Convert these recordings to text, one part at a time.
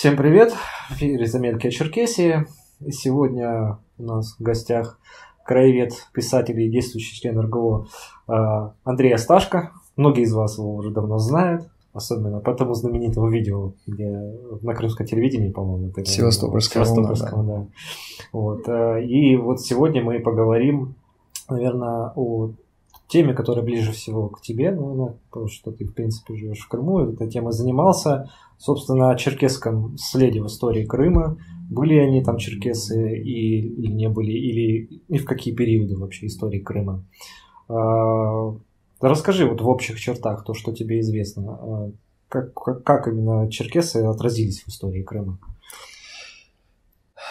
Всем привет! В эфире «Заметки о Черкесии». И сегодня у нас в гостях краевед, писатель и действующий член РГО а, Андрей Асташко. Многие из вас его уже давно знают, особенно по тому знаменитому видео, где на крымском телевидении, по-моему, это Севастопольского, Севастопольского да. да. Вот. А, и вот сегодня мы поговорим, наверное, о теме, которая ближе всего к тебе, ну, наверное, потому что ты, в принципе, живешь в Крыму, этой тема занимался. Собственно, о черкесском следе в истории Крыма. Были они там черкесы и, или не были, или и в какие периоды вообще истории Крыма. А, расскажи вот в общих чертах то, что тебе известно. Как, как, как именно черкесы отразились в истории Крыма?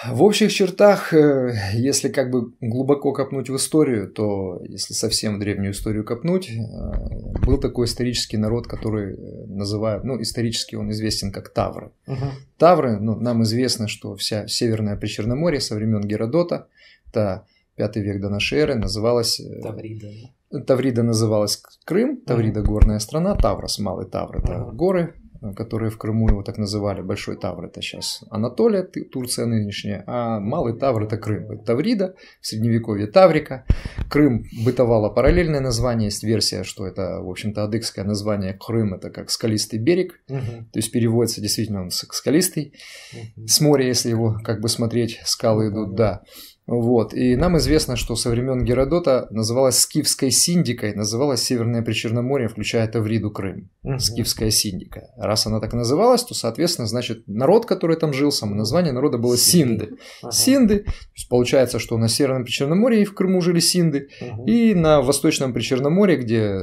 В общих чертах, э, если как бы глубоко копнуть в историю, то если совсем древнюю историю копнуть, э, был такой исторический народ, который э, называют, ну, исторически он известен как Тавры. Угу. Тавры, ну, нам известно, что вся Северное Причерноморье со времен Геродота, это пятый век до нашей эры, называлась... Таврида. Таврида называлась Крым, Таврида горная страна, Таврос, Малый Тавр, это угу. горы, Э, которые в Крыму его так называли, Большой Тавр это сейчас Анатолия, Турция нынешняя, а Малый Тавр это Крым. Таврида, в Средневековье Таврика. Крым бытовало параллельное название, есть версия, что это, в общем-то, адыгское название Крым, это как скалистый берег, угу. то есть переводится действительно он скалистый, угу. с моря, если его как бы смотреть, скалы ну, идут, да. Вот. И нам известно, что со времен Геродота называлась Скифской Синдикой, называлась Северное Причерноморье, включая Тавриду, Крым. Угу. Скифская Синдика. Раз она так называлась, то, соответственно, значит, народ, который там жил, само название народа было Синды. Синды. Ага. Синды. То есть получается, что на Северном Причерноморье и в Крыму жили Синды. Угу. И на Восточном Причерноморье, где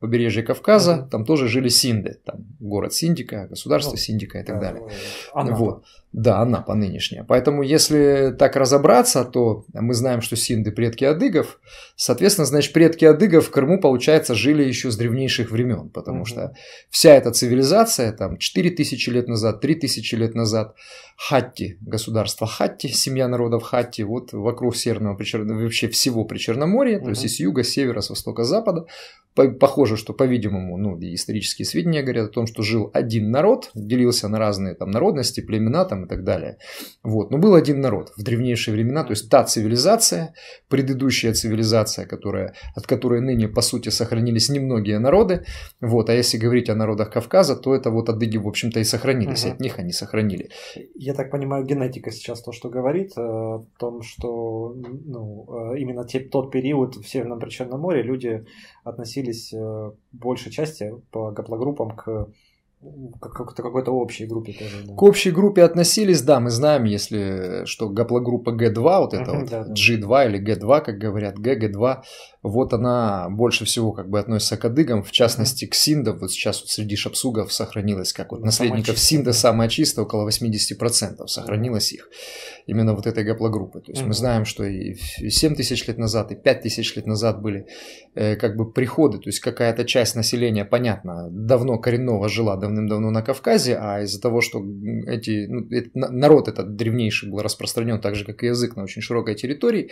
побережье Кавказа, угу. там тоже жили Синды. Там город Синдика, государство ну, Синдика и так далее. Ну, она. Вот. Да, она по нынешняя. Поэтому, если так разобраться, то мы знаем, что синды – предки адыгов. Соответственно, значит, предки адыгов в Крыму, получается, жили еще с древнейших времен, потому угу. что вся эта цивилизация, там, тысячи лет назад, тысячи лет назад, Хатти, государство Хатти, семья народов Хатти, вот вокруг Северного вообще всего Причерноморья, то есть из юга, севера, с востока, запада. похоже, что, по-видимому, ну, исторические сведения говорят о том, что жил один народ, делился на разные там народности, племена там и так далее. Вот, но был один народ в древнейшие времена, то есть та цивилизация, предыдущая цивилизация, которая, от которой ныне, по сути, сохранились немногие народы, вот, а если говорить о народах Кавказа, то это вот адыги, в общем-то, и сохранились, угу. от них они сохранили я так понимаю, генетика сейчас то, что говорит о э, том, что ну, э, именно те, тот период в Северном Причерном море люди относились э, большей части по гаплогруппам к какой-то какой общей группе тоже. Да. К общей группе относились, да, мы знаем, если что гаплогруппа G2, вот это вот G2 или G2, как говорят, G, G2, вот она больше всего как бы относится к адыгам, в частности к синдам. Вот сейчас вот среди шапсугов сохранилось, как вот ну, наследников самочисто, синда да. самое чистое, около 80% сохранилось их. Именно вот этой гаплогруппы. То есть угу. мы знаем, что и 7 тысяч лет назад, и 5 тысяч лет назад были э, как бы приходы. То есть какая-то часть населения, понятно, давно коренного жила давным-давно на Кавказе, а из-за того, что эти, ну, это, народ этот древнейший был распространен так же, как и язык на очень широкой территории,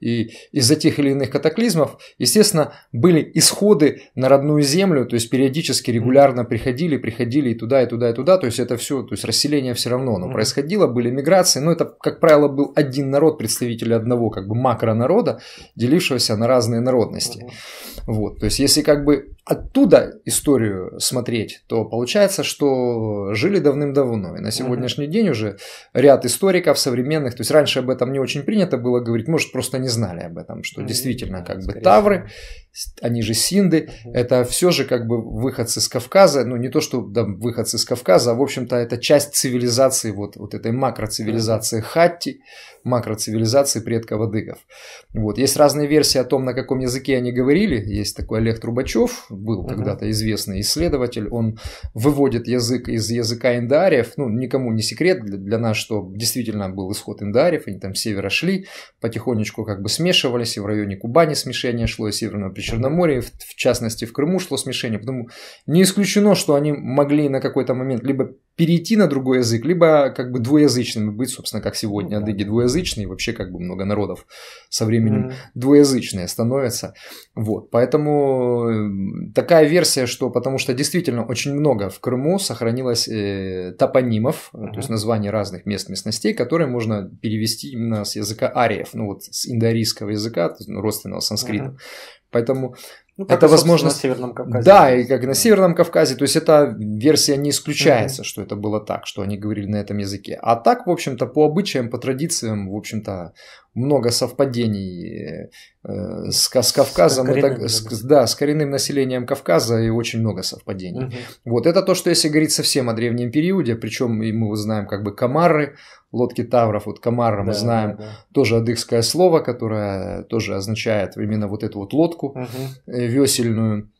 и из-за тех или иных катаклизмов Естественно, были исходы на родную землю, то есть периодически регулярно приходили, приходили и туда, и туда, и туда. То есть это все, то есть расселение все равно оно происходило, были миграции, но это, как правило, был один народ, представители одного как бы макронарода, делившегося на разные народности. Вот, то есть если как бы оттуда историю смотреть, то получается, что жили давным-давно. И на сегодняшний mm-hmm. день уже ряд историков современных, то есть раньше об этом не очень принято было говорить, может, просто не знали об этом, что mm-hmm. действительно как mm-hmm. бы Скорее тавры они же синды, это все же как бы выходцы из Кавказа, ну не то что да, выходцы из Кавказа, а в общем-то это часть цивилизации, вот, вот этой макроцивилизации хатти, макроцивилизации предков адыгов. Вот. Есть разные версии о том, на каком языке они говорили. Есть такой Олег Трубачев, был угу. когда-то известный исследователь, он выводит язык из языка индариев, ну никому не секрет для, для нас, что действительно был исход индариев, они там с севера шли, потихонечку как бы смешивались, и в районе Кубани смешение шло, и северного Черноморье, в, в частности в Крыму шло смешение. Поэтому не исключено, что они могли на какой-то момент либо перейти на другой язык, либо как бы двуязычным быть, собственно, как сегодня ну адыги двуязычные, вообще как бы много народов со временем mm-hmm. двуязычные становятся. Вот, поэтому э, такая версия, что потому что действительно очень много в Крыму сохранилось э, топонимов, mm-hmm. то есть названий разных мест, местностей, которые можно перевести именно с языка ариев, ну вот с индоарийского языка, ну, родственного санскрита. Mm-hmm. Поэтому ну, как это и, возможность... на Северном Кавказе. Да, и как на Северном Кавказе. То есть, эта версия не исключается, угу. что это было так, что они говорили на этом языке. А так, в общем-то, по обычаям, по традициям, в общем-то, много совпадений э, э с, с Кавказом, с коренным, это, с, да, с коренным населением Кавказа и очень много совпадений. Угу. Вот это то, что если говорить совсем о древнем периоде, причем и мы узнаем как бы комары, лодки тавров, вот комара да, мы знаем, да, да. тоже адыгское слово, которое тоже означает именно вот эту вот лодку угу. весельную.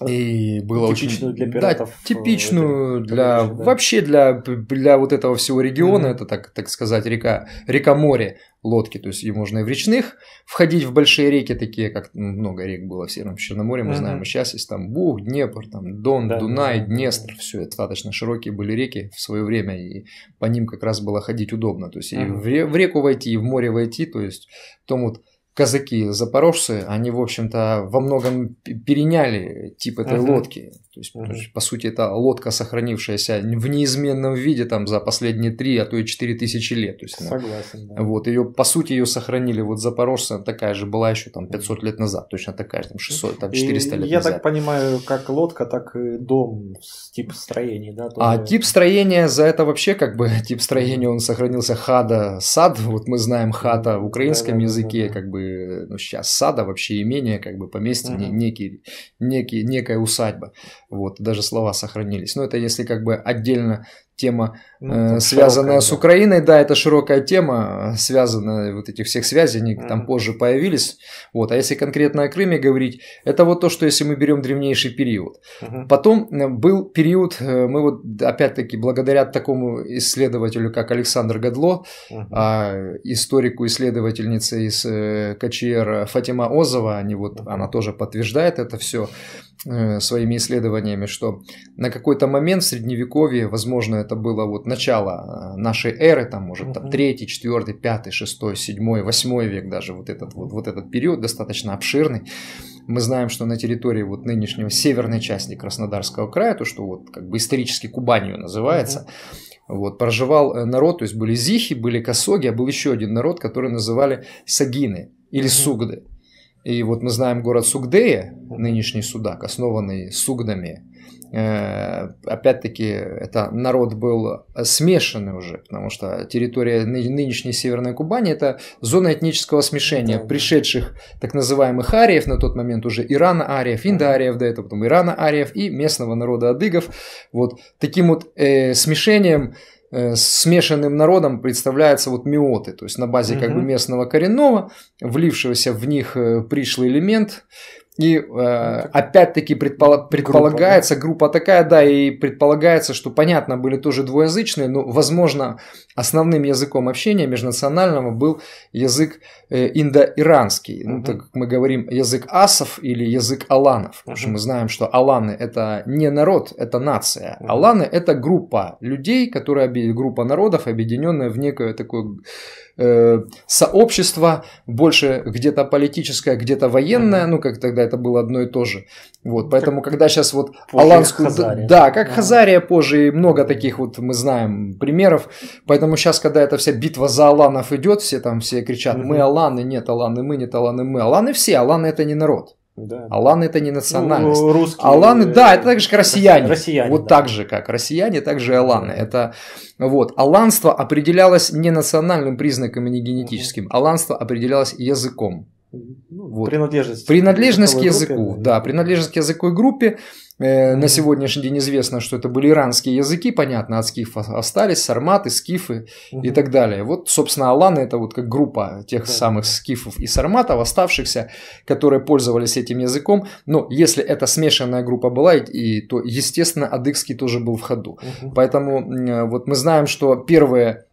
Э, и было типичную очень... для пиратов. Да, э, типичную это, для... Конечно, да. Вообще для, для вот этого всего региона, mm-hmm. это, так, так сказать, река, река-море лодки, то есть и можно и в речных входить в большие реки такие, как ну, много рек было в Северном Черноморье, мы mm-hmm. знаем, и сейчас есть там Буг, Днепр, там Дон, да, Дунай, да, Днестр, да. все достаточно широкие были реки в свое время, и по ним как раз было ходить удобно, то есть mm-hmm. и в, реку войти, и в море войти, то есть потом вот казаки, запорожцы, они, в общем-то, во многом переняли тип этой uh-huh. лодки. То есть, uh-huh. по сути, это лодка, сохранившаяся в неизменном виде там за последние три, а то и четыре тысячи лет. То есть, Согласен. Она, да. Вот, ее, по сути, ее сохранили. Вот запорожцы, такая же была еще там 500 лет назад, точно такая же, там 600, там 400 и лет я назад. Я так понимаю, как лодка, так и дом, тип строений, да? А тоже... А тип строения, за это вообще как бы тип строения, он сохранился хада, сад, вот мы знаем хата в украинском да, да, языке, да, да. как бы Э, ну, сейчас сада, вообще имение, как бы поместье, uh-huh. некий, некий, некая усадьба. Вот, даже слова сохранились. Но это если как бы отдельно тема, ну, э, связанная широкая, с Украиной. Да. да, это широкая тема, э, связанная вот этих всех связей, они mm-hmm. там позже появились. Вот. А если конкретно о Крыме говорить, это вот то, что если мы берем древнейший период. Mm-hmm. Потом э, был период, э, мы вот опять-таки благодаря такому исследователю, как Александр Гадло, mm-hmm. А, историку, исследовательнице из КЧР Фатима Озова, они вот, mm-hmm. она тоже подтверждает это все своими исследованиями, что на какой-то момент в Средневековье, возможно, это было вот начало э, нашей эры, там, может, там, 3, 4, 5, 6, 7, 8 век даже, вот этот, вот, вот этот период достаточно обширный. Мы знаем, что на территории вот нынешнего северной части Краснодарского края, то, что вот как бы исторически Кубанию называется, вот, проживал э, народ, то есть были зихи, были косоги, а был еще один народ, который называли сагины или сугды. И вот мы знаем город Сугдея, нынешний Судак, основанный сугдами, Э, опять-таки, это народ был смешанный уже, потому что территория нынешней Северной Кубани – это зона этнического смешения да, пришедших так называемых ариев, на тот момент уже Ирана-ариев, Инда-ариев до этого, потом Ирана-ариев и местного народа адыгов. Вот таким вот э, смешением э, смешанным народом представляются вот миоты, то есть на базе как бы местного коренного, влившегося в них э, пришлый элемент, и э, ну, опять-таки предпола- предполагается, группа, да? группа такая, да, и предполагается, что понятно, были тоже двуязычные, но, возможно, Основным языком общения межнационального был язык э, индоиранский, ну, так как мы говорим язык асов или язык аланов, потому что мы знаем, что аланы это не народ, это нация, аланы это группа людей, которые группа народов, объединенная в некое такое э, сообщество, больше где-то политическое, где-то военное, ну как тогда это было одно и то же, вот, поэтому как когда сейчас вот аланскую, да, как хазария позже и много таких вот мы знаем примеров, поэтому Поэтому сейчас, когда эта вся битва за Аланов идет, все там все кричат, мы Аланы, нет Аланы, мы нет Аланы, мы Аланы все, Аланы это не народ. Да. Аланы это не национальность. Ну, русские, аланы, да, это так же как э, россияне. россияне вот да. так же как россияне, так же и аланы. Это вот аланство определялось не национальным признаком и не генетическим. Аланство определялось языком ну, вот. принадлежность. Принадлежность к языку, группе, да, принадлежность к языку и группе. Э, на сегодняшний день известно, что это были иранские языки, понятно, от скифов остались, сарматы, скифы и так далее. Вот, собственно, аланы – это вот как группа тех самых скифов и сарматов, оставшихся, которые пользовались этим языком. Но если это смешанная группа была, и, то, естественно, адыгский тоже был в ходу. Поэтому э, вот мы знаем, что первые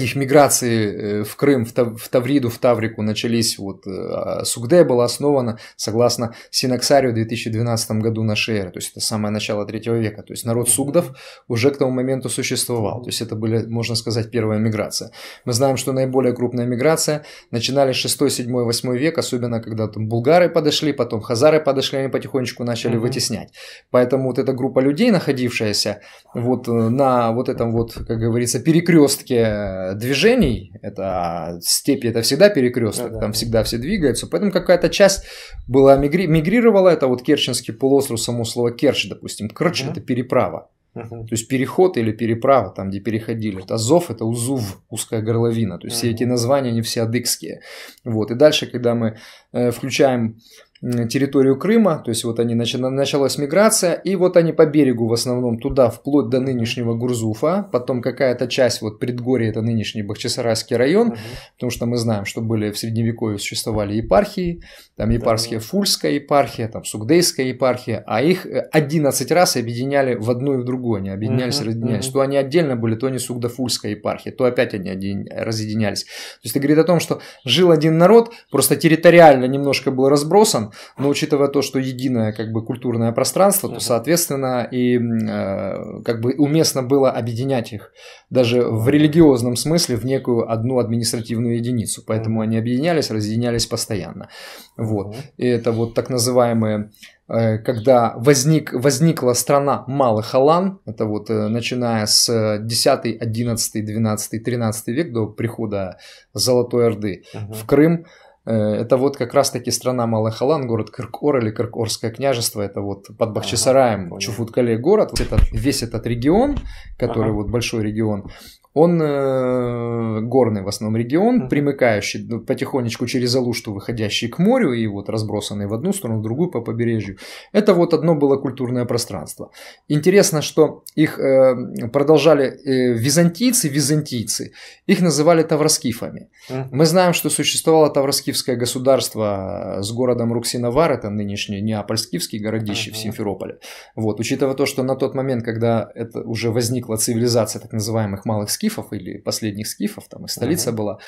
их миграции э, в Крым, в Тавриду, в Таврику начались, вот э, а, Сугде была основана согласно Синаксарию в 2012 году на эры, то есть это самое начало третьего века, то есть народ сугдов уже к тому моменту существовал, то есть это были, можно сказать, первая миграция. Мы знаем, что наиболее крупная миграция начинали 6, 7, 8 век, особенно когда там булгары подошли, потом хазары подошли, они потихонечку начали mm-hmm. вытеснять. Поэтому вот эта группа людей, находившаяся вот э, на вот этом вот, как говорится, перекрестке Э, движений, это степи, это всегда перекресток, да, там да. всегда все двигаются, поэтому какая-то часть была мигри... мигрировала, это вот Керченский полуостров, само слово Керч, допустим, Керч угу. это переправа, угу. то есть переход или переправа, там где переходили, это Азов, это Узув, узкая горловина, то есть угу. все эти названия, они все адыгские, вот, и дальше, когда мы э, включаем территорию Крыма, то есть вот они началась миграция, и вот они по берегу в основном туда, вплоть до нынешнего Гурзуфа, потом какая-то часть, вот предгорье это нынешний Бахчисарайский район, угу. потому что мы знаем, что были в Средневековье существовали епархии, там епархия да. Фульская епархия, там Сугдейская епархия, а их 11 э, раз объединяли в одну и в другую, они объединялись, угу, разъединялись, угу. то они отдельно были, то они Сугда-Фульская епархия, то опять они разъединялись. То есть это говорит о том, что жил один народ, просто территориально немножко был разбросан, но учитывая то, что единое как бы культурное пространство, то, соответственно, и э, как бы уместно было объединять их даже в религиозном смысле в некую одну административную единицу. Поэтому они объединялись, разъединялись постоянно. Вот. И это вот так называемые э, когда возник, возникла страна Малых Алан, это вот э, начиная с 10, 11, 12, 13 век до прихода Золотой Орды угу. в Крым, Э, это вот как раз-таки страна халан, город Кыркор или Кыркорское княжество. Это вот под Бахчисараем, ага, Чуфуткале город. Вот этот, весь этот регион, который ага. вот большой регион, он э, горный в основном регион, mm-hmm. примыкающий ну, потихонечку через Алушту, выходящий к морю и вот разбросанный в одну сторону, в другую по побережью. Это вот одно было культурное пространство. Интересно, что их э, продолжали э, византийцы, византийцы, их называли тавроскифами. Mm-hmm. Мы знаем, что существовало тавроскифское государство э, с городом Руксиновар, это нынешний Неапольскивский городище mm-hmm. в Симферополе. Вот, учитывая то, что на тот момент, когда это уже возникла цивилизация так называемых малых скифов, скифов или последних скифов, там и столица uh-huh. была,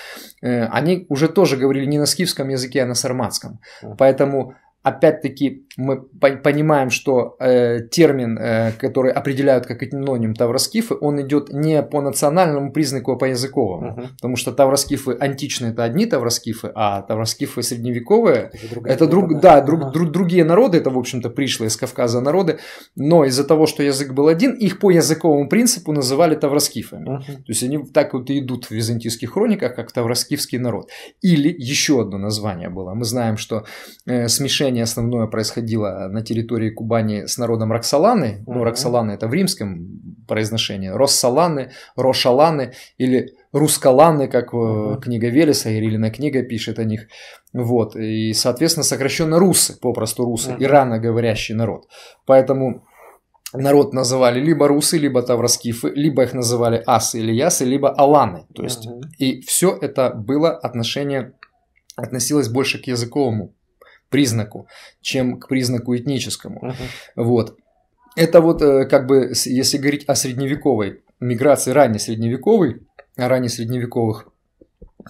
э, они уже тоже говорили не на скифском языке, а на сарматском. Uh-huh. Поэтому Опять-таки мы понимаем, что э, термин, э, который определяют как этноним тавроскифы, он идет не по национальному признаку, а по языковому. Uh -huh. Потому что тавроскифы античные это одни тавроскифы, а тавроскифы средневековые это, друг, да, друг, uh -huh. друг, другие народы, это в общем-то пришлые из Кавказа народы, но из-за того, что язык был один, их по языковому принципу называли тавроскифами. Uh -huh. То есть они так вот и идут в византийских хрониках как тавроскифский народ. Или еще одно название было. Мы знаем, что э, смешение противостояние основное происходило на территории Кубани с народом Роксоланы. Mm-hmm. Ну, Роксоланы это в римском произношении. Россоланы, Рошаланы или Рускаланы, как mm-hmm. книга Велеса, Ирилина книга пишет о них. Вот. И, соответственно, сокращенно русы, попросту русы, mm-hmm. ираноговорящий народ. Поэтому народ называли либо русы, либо тавроскифы, либо их называли асы или ясы, либо аланы. То есть, mm-hmm. и все это было отношение, относилось больше к языковому признаку, чем к признаку этническому. Uh-huh. Вот. Это вот э, как бы, если говорить о средневековой миграции средневековой, о средневековых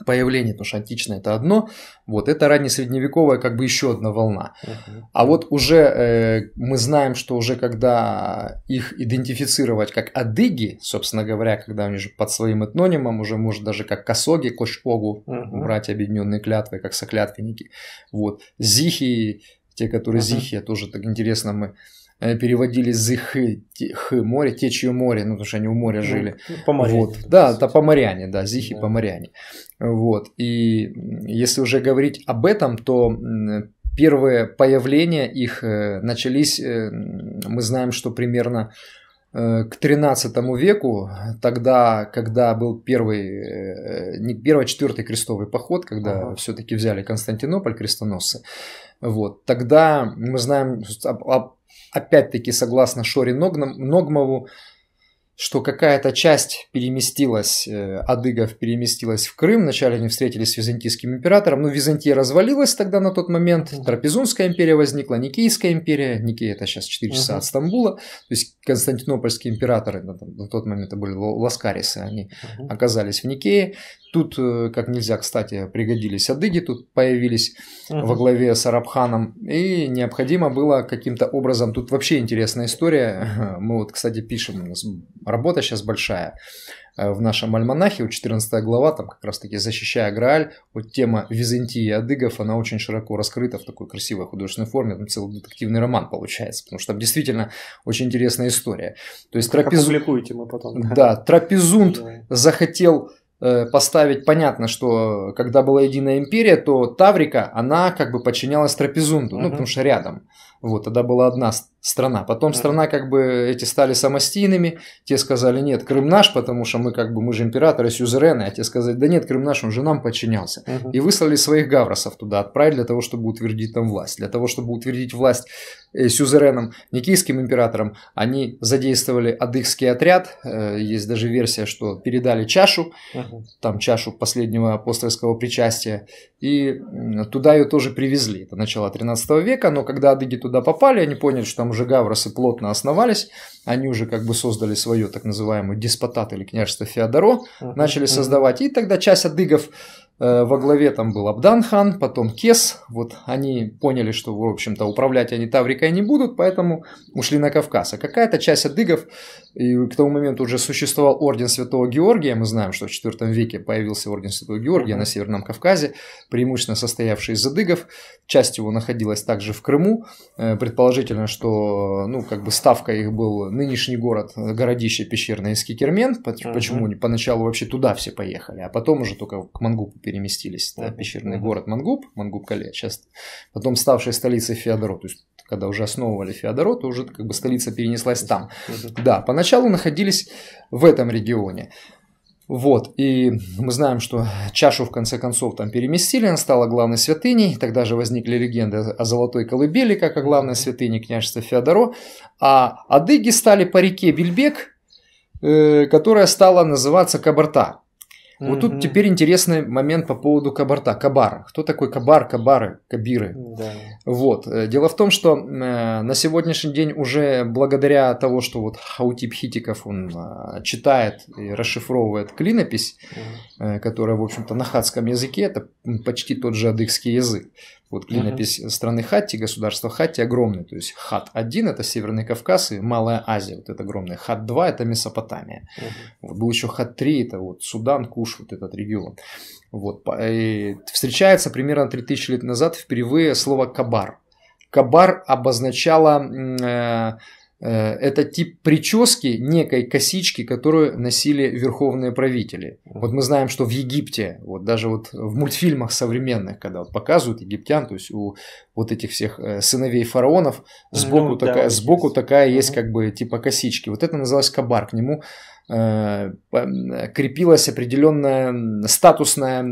появление, потому что античное это одно, вот это раннесредневековая как бы еще одна волна. Uh-huh. А вот уже э, мы знаем, что уже когда их идентифицировать как адыги, собственно говоря, когда они же под своим этнонимом, уже может даже как косоги, кошпогу, огу uh-huh. брать объединенные клятвы, как соклятвенники. Вот, зихи, те, которые uh-huh. зихи, тоже так интересно мы Э, переводили з Х, море, течью море ну, потому что они у моря ну, жили. Поморяне. Вот. Да, это поморяне, да, зихи да. поморяне. Вот. И если уже говорить об этом, то первые появления их э, начались, э, мы знаем, что примерно к 13 веку, тогда, когда был первый, не первый, а четвертый крестовый поход, когда ага. все-таки взяли Константинополь крестоносцы, вот, тогда мы знаем об, об опять-таки, согласно Шори Ногмову, что какая-то часть переместилась, э, адыгов переместилась в Крым, вначале они встретились с византийским императором, но ну, Византия развалилась тогда на тот момент, Трапезунская империя возникла, Никейская империя, Никея это сейчас 4 часа от Стамбула, то есть константинопольские императоры ну, на, тот момент это были ласкарисы, они оказались в Никее, Тут, э, как нельзя, кстати, пригодились адыги, тут появились угу. во главе с Арабханом. И необходимо было каким-то образом... Тут вообще интересная история. Мы вот, кстати, пишем, у нас работа сейчас большая э, в нашем альманахе, вот 14 глава, там как раз-таки «Защищая Грааль», вот тема Византии и адыгов, она очень широко раскрыта в такой красивой художественной форме, там целый детективный роман получается, потому что там действительно очень интересная история. То есть трапезу... Опубликуете мы потом. Да, трапезунт захотел Э, поставить, понятно, что когда была единая империя, то Таврика, она как бы подчинялась Трапезунду, uh-huh. ну, потому что рядом. Вот, тогда была одна страна. Потом страна как бы эти стали самостийными, те сказали, нет, Крым наш, потому что мы как бы, мы же императоры, сюзерены, а те сказали, да нет, Крым наш, он же нам подчинялся. mm И выслали своих гавросов туда, отправили для того, чтобы утвердить там власть. Для того, чтобы утвердить власть э, сюзереном, никийским императором, они задействовали адыгский отряд, э, есть даже версия, что передали чашу, mm там чашу последнего апостольского причастия, и туда ее тоже привезли. Это начало 13 века, но когда адыги туда попали, они поняли, что там уже гавросы плотно основались, они уже как бы создали свое так называемый деспотат или княжество Феодоро, начали создавать, и тогда часть адыгов Э, во главе там был Абданхан, потом Кес. Вот они поняли, что, в общем-то, управлять они Таврикой не будут, поэтому ушли на Кавказ. А какая-то часть адыгов, и к тому моменту уже существовал орден Святого Георгия, мы знаем, что в IV веке появился орден Святого Георгия на Северном Кавказе, преимущественно состоявший из адыгов. Часть его находилась также в Крыму. Э, предположительно, что, ну, как бы ставка их был нынешний город, городище пещерное Искикермен. Почему uh поначалу вообще туда все поехали, а потом уже только к Мангу переместились, да, пещерный город Мангуб, Мангуб-Кале, сейчас потом ставшая столицей Феодоро, то есть когда уже основывали Феодоро, то уже как бы столица перенеслась там. Да, поначалу находились в этом регионе. Вот, и мы знаем, что чашу в конце концов там переместили, она стала главной святыней, тогда же возникли легенды о Золотой Колыбели, как о главной святыне княжества Феодоро, а адыги стали по реке Бельбек, э, которая стала называться Кабарта. Mm-hmm. Вот тут теперь интересный момент по поводу кабарта, кабара. Кто такой кабар, кабары, кабиры? Да. Вот. Э, дело в том, что э, на сегодняшний день уже благодаря того, что вот Хаутип Хитиков, он э, читает и расшифровывает клинопись, mm которая, в общем-то, на хатском языке, это почти тот же адыгский язык. Вот клинопись uh-huh. страны Хатти, государства Хатти огромный. То есть Хат-1 – это Северный Кавказ и Малая Азия, вот это огромное. Хат-2 – это Месопотамия. Uh-huh. Вот был еще Хат-3 – это вот Судан, Куш, вот этот регион. Вот. Э, встречается примерно 3000 лет назад впервые слово «кабар». «Кабар» обозначало… Э, Э, это тип прически некой косички, которую носили верховные правители. Вот мы знаем, что в Египте, вот даже вот в мультфильмах современных, когда вот показывают египтян, то есть у вот этих всех э, сыновей фараонов сбоку ну, такая, да, сбоку есть. такая есть как бы типа косички. Вот это называлось кабар, к нему Э, крепилась определенная статусная,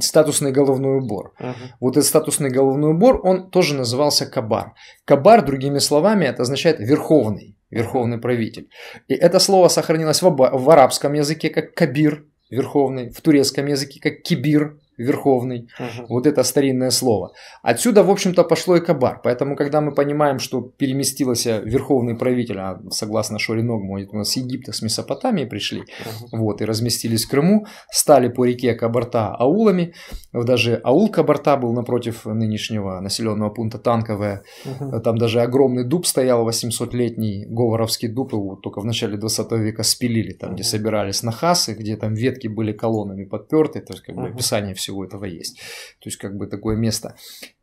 статусный головной убор. Uh-huh. Вот этот статусный головной убор, он тоже назывался кабар. Кабар, другими словами, это означает верховный, верховный правитель. И это слово сохранилось в, в арабском языке как кабир, верховный, в турецком языке как кибир, верховный, угу. вот это старинное слово. Отсюда, в общем-то, пошло и кабар. Поэтому, когда мы понимаем, что переместился верховный правитель, а согласно Шориногму, у нас с Египта, с Месопотамии пришли, угу. вот, и разместились в Крыму, стали по реке Кабарта аулами, даже аул Кабарта был напротив нынешнего населенного пункта Танковое, угу. там даже огромный дуб стоял, 800-летний Говоровский дуб, его только в начале 20 века спилили, там, угу. где собирались нахасы, где там ветки были колоннами подперты, то есть, как бы, описание все всего этого есть. То есть как бы такое место.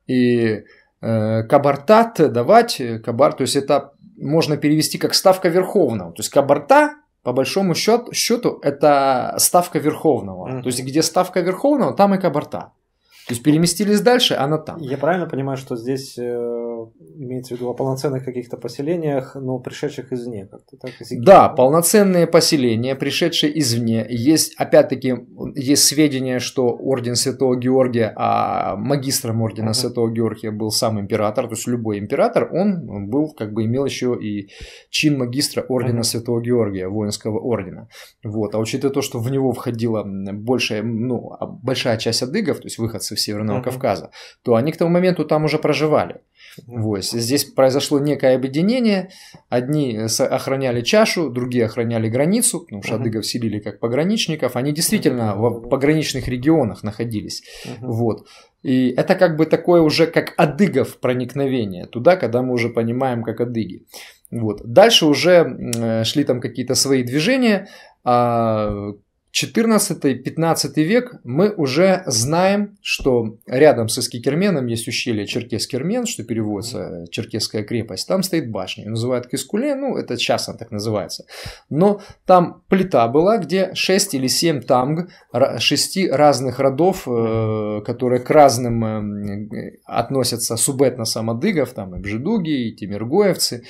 И э, кабартат давать, э, кабар, то есть это можно перевести как ставка верховного. То есть кабарта по большому счету, счету это ставка верховного. Mm-hmm. То есть где ставка верховного, там и кабарта. То есть переместились дальше, она там. Я правильно понимаю, что здесь э, имеется в виду о полноценных каких-то поселениях, но пришедших извне. как так, из да, полноценные поселения, пришедшие извне. Есть, опять-таки, есть сведения, что орден Святого Георгия, а магистром ордена uh-huh. Святого Георгия был сам император, то есть любой император, он был, как бы имел еще и чин магистра ордена uh-huh. Святого Георгия, воинского ордена. Вот. А учитывая то, что в него входила большая, ну, а, большая часть адыгов, то есть выходцы из Северного uh-huh. Кавказа, то они к тому моменту там уже проживали. Вот, Здесь произошло некое объединение. Одни э, охраняли чашу, другие охраняли границу, потому что адыгов селили как пограничников. Они действительно в пограничных регионах находились. Вот. И это как бы такое уже как адыгов проникновение туда, когда мы уже понимаем, как адыги. Вот. Дальше уже э, шли там какие-то свои движения, а, 14-15 век мы уже знаем, что рядом с Скикерменом есть ущелье Черкес-Кермен, что переводится Черкесская крепость. Там стоит башня, ее называют Кискуле, ну это часто так называется. Но там плита была, где 6 или 7 тамг, 6 разных родов, э, которые к разным э, относятся субэтносам адыгов, там и бжедуги, и тимиргоевцы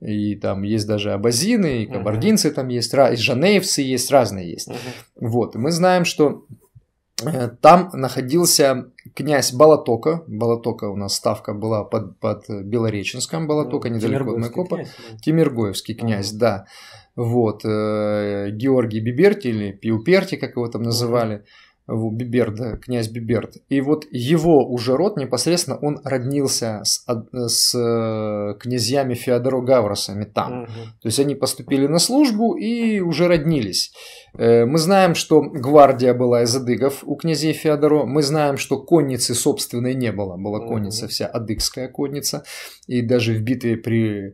и там есть даже абазины, и кабардинцы uh-huh. там есть, и жанеевцы есть, разные есть. Uh-huh. Вот, и мы знаем, что э, там находился князь Балатока. Балатока у нас ставка была под, под Белореченском, Балатока ну, недалеко от Майкопа. Князь, Тимиргоевский князь, uh-huh. да. Вот, э, Георгий Биберти или Пиуперти, как его там называли. Uh-huh Биберда, князь Биберд. И вот его уже род непосредственно он роднился с, с э, князьями Феодоро Гавросами там. Угу. То есть они поступили на службу и уже роднились. Э, мы знаем, что гвардия была из адыгов у князей Феодоро. Мы знаем, что конницы собственной не было. Была конница угу. вся адыгская конница. И даже в битве при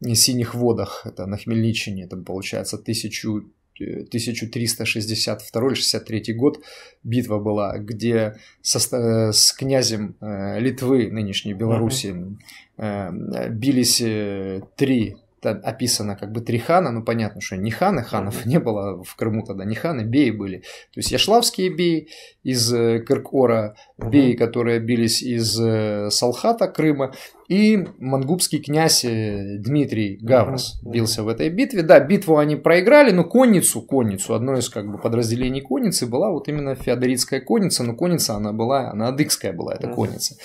э, синих водах, это на Хмельничине, там получается 1000 1362-63 год битва была, где со, э, с князем э, Литвы, нынешней Беларуси mm-hmm. Э, бились три описано как бы три хана, ну понятно, что не ханы, ханов не было в Крыму тогда, не ханы, беи были. То есть яшлавские беи из Кыркора, беи, которые бились из Салхата, Крыма, и мангубский князь э, Дмитрий Гаврос mm-hmm. бился в этой битве. Да, битву они проиграли, но конницу, конницу, одно из как бы подразделений конницы была вот именно феодоритская конница, но конница она была, она адыгская была, эта mm-hmm. конница.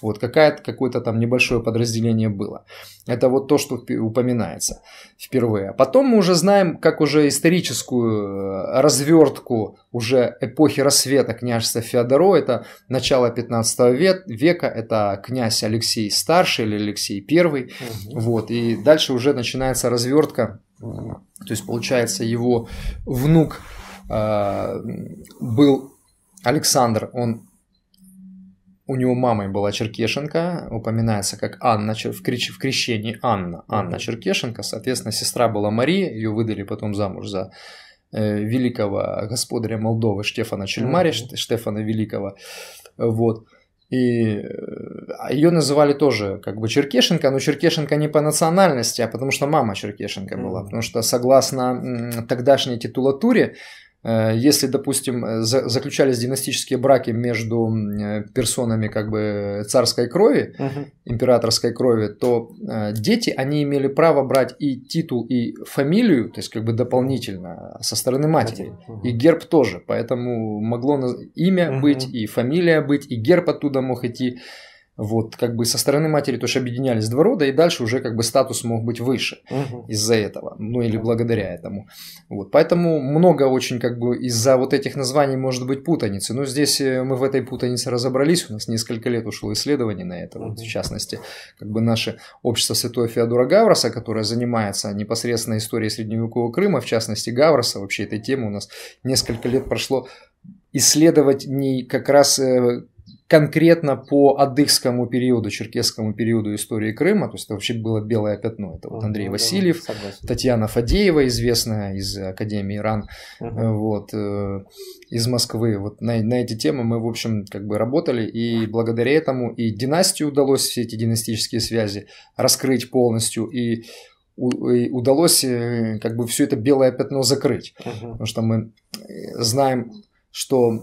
Вот какая-то, какое-то там небольшое подразделение было. Это вот то, что упоминается впервые. А потом мы уже знаем, как уже историческую э, развертку уже эпохи рассвета княжества Феодоро, это начало 15 века, это князь Алексей Старший или Алексей первый угу. вот, и дальше уже начинается развертка, э, то есть получается его внук э, был Александр, он у него мамой была Черкешенко, упоминается как Анна, в, крич, в крещении Анна, Анна Черкешенко, соответственно, сестра была Мария, ее выдали потом замуж за Э, великого господаря Молдовы Штефана Чельмари, mm-hmm. Штефана Великого. Вот. И а ее называли тоже как бы Черкешенко, но Черкешенко не по национальности, а потому что мама Черкешенко была. Потому что согласно тогдашней титулатуре, Э, если, допустим, э, заключались династические браки между э, персонами как бы царской крови, uh-huh. императорской крови, то дети, они имели право брать и титул, и фамилию, то есть как бы дополнительно а, со стороны матери, uh-huh. и герб тоже, поэтому могло имя uh-huh. быть, и фамилия быть, и герб оттуда мог идти вот как бы со стороны матери тоже объединялись два рода, и дальше уже как бы статус мог быть выше угу. из-за этого, ну или благодаря этому. Вот, поэтому много очень как бы из-за вот этих названий может быть путаницы, но здесь э, мы в этой путанице разобрались, у нас несколько лет ушло исследование на это, угу. вот, в частности, как бы наше общество Святого Феодора Гавроса, которое занимается непосредственно историей средневекового Крыма, в частности Гавроса, вообще этой темы у нас несколько лет прошло исследовать не как раз э, конкретно по адыгскому периоду, черкесскому периоду истории Крыма, то есть это вообще было белое пятно. Это вот Андрей Васильев, Согласен. Татьяна Фадеева, известная из Академии Иран, угу. вот, э, из Москвы. Вот на, на эти темы мы, в общем, как бы работали, и благодаря этому и династии удалось все эти династические связи раскрыть полностью, и удалось э, как бы все это белое пятно закрыть, угу. потому что мы знаем, что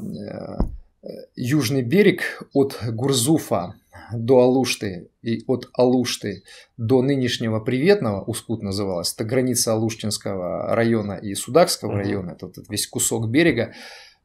южный берег от Гурзуфа до Алушты и от Алушты до нынешнего Приветного, Ускут называлось, это граница Алуштинского района и Судакского mm-hmm. района, это вот этот весь кусок берега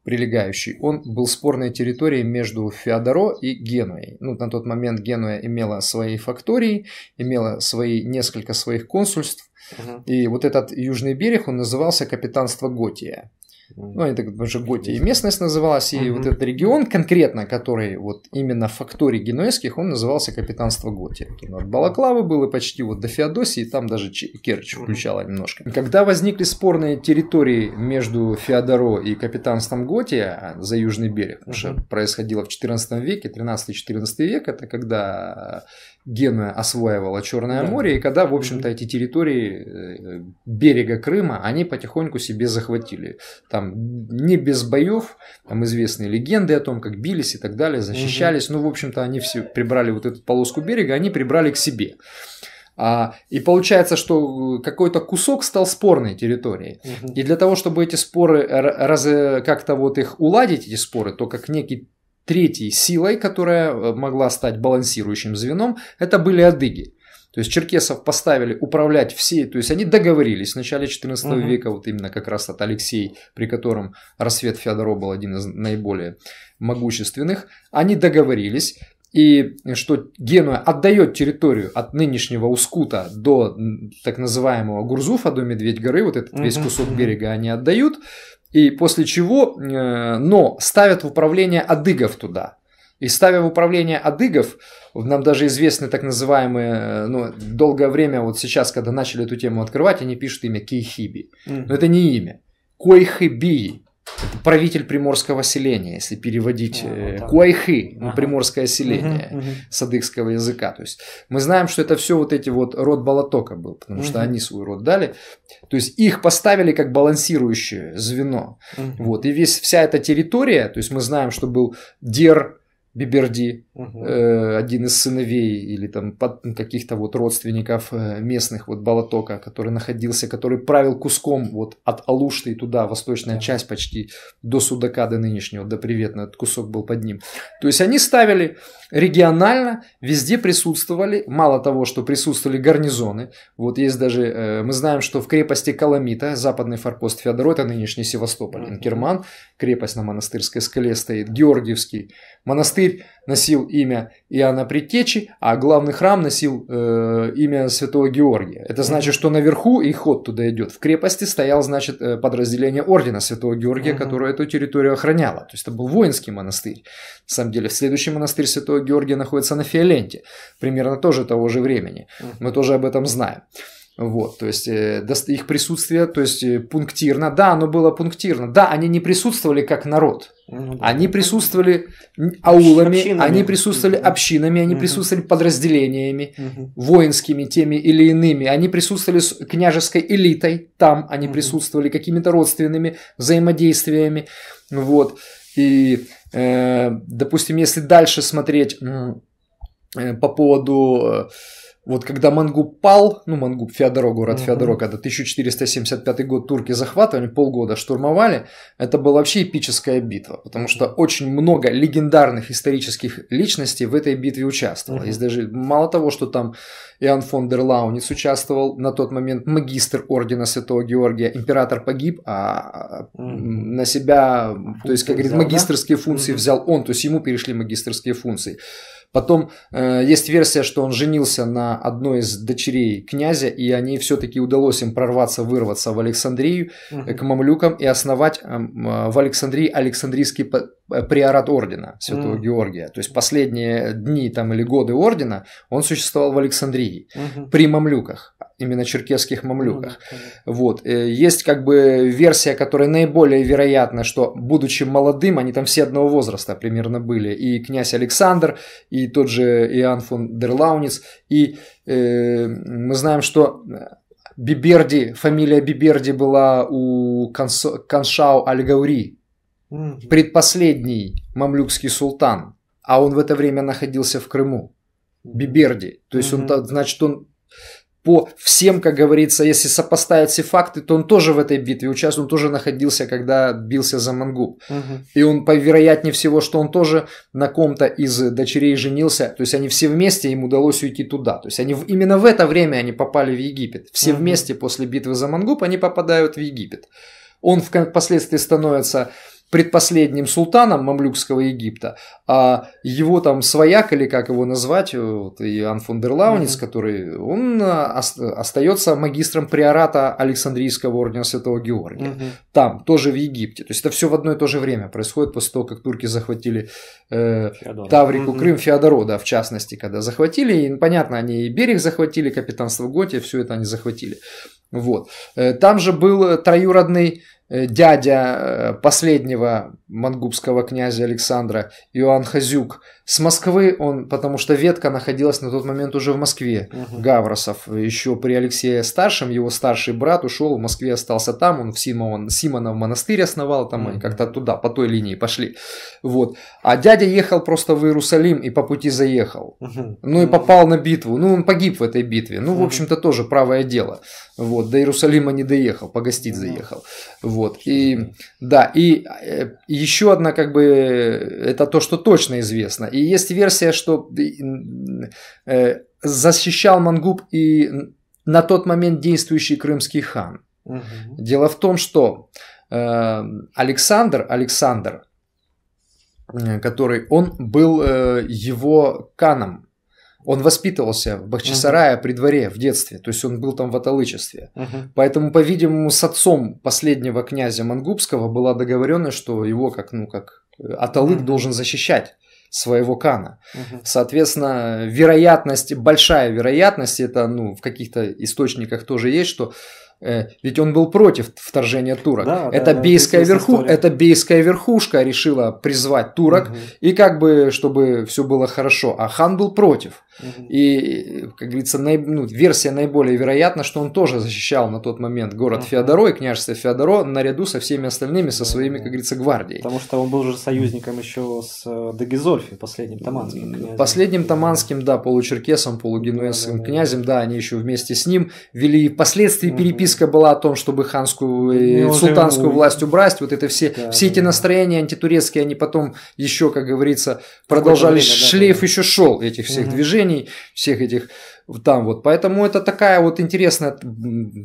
прилегающий, он был спорной территорией между Феодоро и Генуей. Ну, на тот момент Генуя имела свои фактории, имела свои, несколько своих консульств, угу. и вот этот южный берег, он назывался Капитанство Готия ну, они так уже Готия и местность называлась, и mm вот этот регион конкретно, который вот именно в генуэзских, он назывался Капитанство Готия. От Балаклавы было почти вот до Феодосии, там даже Керчь включала немножко. Когда возникли спорные территории между Феодоро и Капитанством Готия а, за Южный берег, mm уже происходило в 14 веке, 13-14 век, это когда Гена осваивала Черное да. море, и когда, в общем-то, эти территории э, берега Крыма, они потихоньку себе захватили. Там не без боев, там известные легенды о том, как бились и так далее, защищались. Угу. Ну, в общем-то, они все прибрали вот эту полоску берега, они прибрали к себе. А, и получается, что э, какой-то кусок стал спорной территорией. Угу. И для того, чтобы эти споры раз, э, как-то вот их уладить, эти споры, то как некий Третьей силой, которая э, могла стать балансирующим звеном, это были адыги. То есть черкесов поставили управлять всей, то есть они договорились в начале 14 угу. века, вот именно как раз от Алексей, при котором рассвет Феодоро был один из наиболее могущественных, они договорились, и что Генуя отдает территорию от нынешнего Ускута до так называемого Гурзуфа, до Медведь горы, вот этот весь кусок берега они отдают, и после чего, э, но ставят в управление адыгов туда. И ставя в управление адыгов, нам даже известны так называемые, э, ну, долгое время, вот сейчас, когда начали эту тему открывать, они пишут имя Кейхиби. Но это не имя. Койхиби. Это правитель приморского селения, если переводить а, вот ну, ага. на приморское селение садыкского языка. То есть мы знаем, что это все вот эти вот род Балатока был, потому что они свой род дали. То есть их поставили как балансирующее звено. Вот. И весь, вся эта территория, то есть мы знаем, что был Дер Биберди, угу. э, один из сыновей или там каких-то вот родственников э, местных вот Балатока, который находился, который правил куском вот от Алушты туда, восточная да. часть почти до Судака, до нынешнего, до Приветного, этот кусок был под ним. То есть они ставили регионально, везде присутствовали, мало того, что присутствовали гарнизоны, вот есть даже, э, мы знаем, что в крепости Каламита, западный форпост Феодоро, это нынешний Севастополь, угу. Инкерман, крепость на монастырской скале стоит, Георгиевский Монастырь носил имя Иоанна Предтечи, а главный храм носил э, имя Святого Георгия. Это значит, что наверху и ход туда идет. В крепости стоял, значит, э, подразделение ордена Святого Георгия, угу. которое эту территорию охраняло. То есть это был воинский монастырь. На самом деле, следующий монастырь Святого Георгия находится на Фиоленте, примерно тоже того же времени. Угу. Мы тоже об этом знаем. Вот, то есть э, их присутствие, то есть э, пунктирно, да, оно было пунктирно, да, они не присутствовали как народ, ну они присутствовали аулами, общинами. они присутствовали общинами, они присутствовали подразделениями воинскими теми или иными, они присутствовали с княжеской элитой, там они присутствовали какими-то родственными взаимодействиями, вот. И, э, допустим, если дальше смотреть э, по поводу э, вот когда Мангуб пал, ну Мангуб Феодоро, город угу. Uh -huh. Феодоро, когда 1475 год турки захватывали, полгода штурмовали, это была вообще эпическая битва, потому что очень много легендарных исторических личностей в этой битве участвовало. Uh -huh. Есть даже мало того, что там Иоанн фон дер Лауниц участвовал, на тот момент магистр ордена Святого Георгия, император погиб, а Uh -huh. на себя, функции то есть, как говорит, взял, магистрские да? функции угу. взял он, то есть ему перешли магистрские функции. Потом э, есть версия, что он женился на одной из дочерей князя, и они все-таки удалось им прорваться, вырваться в Александрию угу. к мамлюкам и основать эм, э, в Александрии Александрийский э, приорат ордена Святого угу. Георгия. То есть последние дни там или годы ордена он существовал в Александрии угу. при мамлюках именно черкесских мамлюках. Ну вот. Э, есть как бы версия, которая наиболее вероятна, что, будучи молодым, они там все одного возраста примерно были. И князь Александр, и тот же Иоанн фон дер Лауниц. И э, мы знаем, что Биберди, фамилия Биберди была у Консо, Коншау Аль-Гаури, предпоследний мамлюкский султан, а он в это время находился в Крыму. Биберди. То есть он, значит, он по всем, как говорится, если сопоставить все факты, то он тоже в этой битве участвовал, он тоже находился, когда бился за Мангуб. Угу. И он, повероятнее всего, что он тоже на ком-то из э, дочерей женился, то есть они все вместе, им удалось уйти туда. То есть они именно в это время они попали в Египет. Все угу. вместе после битвы за Мангуб они попадают в Египет. Он впоследствии становится предпоследним султаном мамлюкского Египта, а его там свояк, или как его назвать, э, вот, Иоанн фон mm-hmm. который, он э, остается магистром приората Александрийского ордена Святого Георгия. Mm-hmm. Там, тоже в Египте. То есть это все в одно и то же время происходит после того, как турки захватили э, Таврику, mm-hmm. Крым, Феодорода, в частности, когда захватили. И, понятно, они и берег захватили, капитанство Готия, все это они захватили. Вот. Э, там же был троюродный Э, дядя э, последнего мангубского князя Александра, Иоанн Хазюк. С Москвы он, потому что ветка находилась на тот момент уже в Москве, угу. Гавросов. Еще при Алексее Старшем его старший брат ушел, в Москве остался там, он в Симон, Симонов монастырь основал, там угу. и как-то туда, по той линии пошли. Вот. А дядя ехал просто в Иерусалим и по пути заехал. Угу. Ну и попал на битву. Ну он погиб в этой битве. Ну, в общем-то, тоже правое дело. Вот. До Иерусалима не доехал, погостить угу. заехал. Вот. И, да, и, и э, еще одна, как бы, это то, что точно известно. И есть версия, что э, э, защищал Мангуб и на тот момент действующий крымский хан. Угу. Дело в том, что э, Александр, Александр, который он был его каном, он воспитывался в Бахчисарае uh при дворе в детстве, то есть он был там в аталычестве. uh Поэтому, по-видимому, с отцом последнего князя Мангубского была договорена, что его как, ну, как э, аталык uh должен защищать своего кана. Угу. Соответственно, вероятность, большая вероятность, это ну, в каких-то источниках тоже есть, что э, ведь он был против вторжения турок. Да, это, да, бейская да, верху, это бейская верхушка решила призвать турок, угу. и как бы, чтобы все было хорошо. А хан был против. И, как говорится, наиб... ну, версия наиболее вероятна, что он тоже защищал на тот момент город угу. Феодоро и княжество Феодоро наряду со всеми остальными, со своими, как говорится, гвардией. Потому что он был уже союзником еще с э, Дагизольфи, последним таманским князем. Последним таманским, да, получеркесом, полугенуэзским да, да, князем, да, они еще вместе с ним вели. Впоследствии угу. переписка была о том, чтобы ханскую ну, и ну, султанскую власть убрать. Вот это все, да, все эти настроения антитурецкие, они потом еще, как говорится, продолжались. Время, шлейф еще шел этих всех угу. движений решений всех этих там вот. Поэтому это такая вот интересная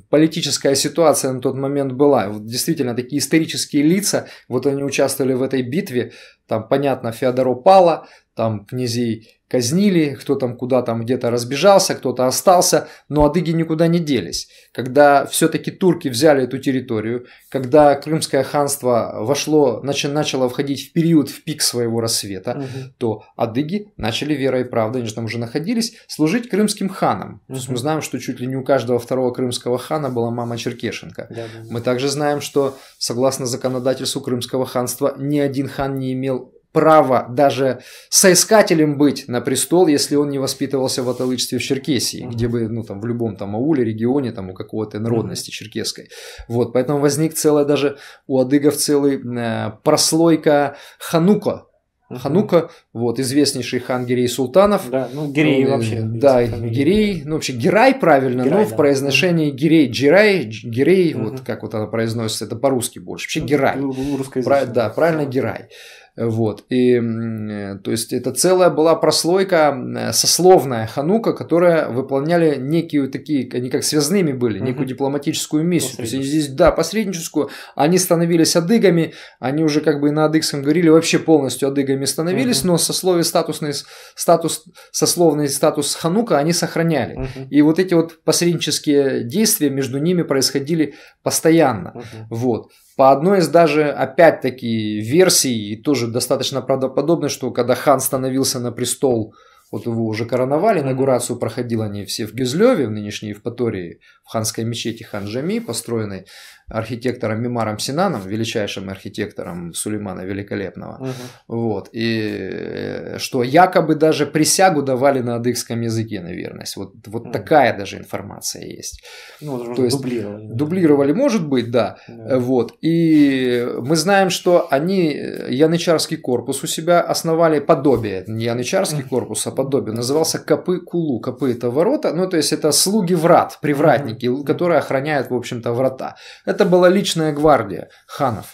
политическая ситуация на тот момент была. Вот действительно, такие исторические лица, вот они участвовали в этой битве. Там, понятно, Феодоро Пала, там князей казнили, кто там куда там где-то разбежался, кто-то остался, но адыги никуда не делись. Когда все-таки турки взяли эту территорию, когда Крымское ханство вошло, начи, начало входить в период, в пик своего рассвета, угу. то адыги начали верой и правдой, они же там уже находились, служить крымским ханам. Угу. То есть мы знаем, что чуть ли не у каждого второго крымского хана была мама Черкешенко. Да, да, да. Мы также знаем, что согласно законодательству Крымского ханства ни один хан не имел право даже соискателем быть на престол, если он не воспитывался в аталычестве в Черкесии, mm-hmm. где бы, ну, там, в любом там ауле, регионе, там, у какого-то народности mm-hmm. черкесской. Вот, поэтому возник целая даже у адыгов целый э, прослойка ханука, Ханука, mm -hmm. вот, известнейший хан Гирей Султанов. Да, ну Гирей он, вообще. Э, да, Гирей, ну вообще гирай правильно, Герай, но да. в произношении Гирей, Джирай, Гирей, Mm -hmm. вот как вот она произносится, это по-русски больше, вообще ну, Герай. Русскоязычный. Про, да, правильно Герай. Вот. И, э, то есть это целая была прослойка э, сословная ханука, которая выполняли некие такие, они как связными были, угу. некую дипломатическую миссию. То есть они здесь, да, посредническую, они становились адыгами, они уже как бы на адыгском говорили, вообще полностью адыгами становились, угу. но сословие статусный, статус, сословный статус ханука они сохраняли. Угу. И вот эти вот посреднические действия между ними происходили постоянно. Угу. Вот. По одной из даже, опять-таки, версий, и тоже достаточно правдоподобно, что когда хан становился на престол, вот его уже короновали, инаугурацию проходили они все в Гюзлеве, в нынешней Евпатории, в ханской мечети Ханжами, построенной архитектором Мимаром Синаном, величайшим архитектором Сулеймана Великолепного. Угу. Вот. И э, что якобы даже присягу давали на адыгском языке на верность. Вот, вот угу. такая даже информация есть. Ну, То есть дублировали. Дублировали, может быть, да. да. Вот. И мы знаем, что они э, янычарский корпус у себя основали подобие. Не янычарский корпус, а подобие. Назывался Копы Кулу. Копы это ворота. Ну, то есть это слуги врат, привратники, угу. которые охраняют, в общем-то, врата. Это это была личная гвардия ханов.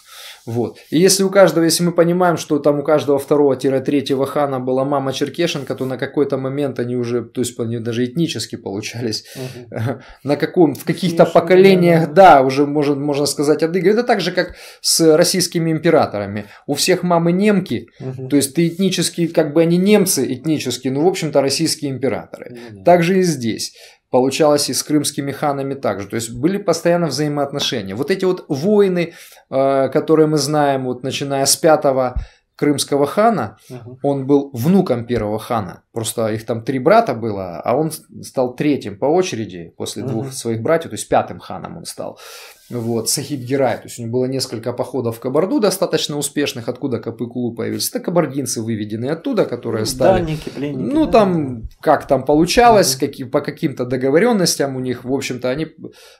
Вот. И если у каждого, если мы понимаем, что там у каждого второго-третьего хана была мама черкешенка, то на какой-то момент они уже, то есть они даже этнически получались, угу. на каком, в каких-то поколениях, да, да, уже можно, можно сказать от Игоря. Это так же, как с российскими императорами. У всех мамы немки, угу. то есть ты этнически, как бы они немцы этнические, ну, в общем-то российские императоры. Угу. Так же и здесь. Получалось и с крымскими ханами также. То есть были постоянно взаимоотношения. Вот эти вот войны, э, которые мы знаем, вот начиная с пятого крымского хана, угу. он был внуком первого хана. Просто их там три брата было, а он стал третьим по очереди после двух угу. своих братьев, то есть пятым ханом он стал вот, Сахиб Герай. То есть у него было несколько походов в Кабарду достаточно успешных, откуда Капыкулу появились. Это кабардинцы, выведенные оттуда, которые ну, стали... Данники, пленники. Ну, да. там, как там получалось, угу. какие, по каким-то договоренностям у них, в общем-то, они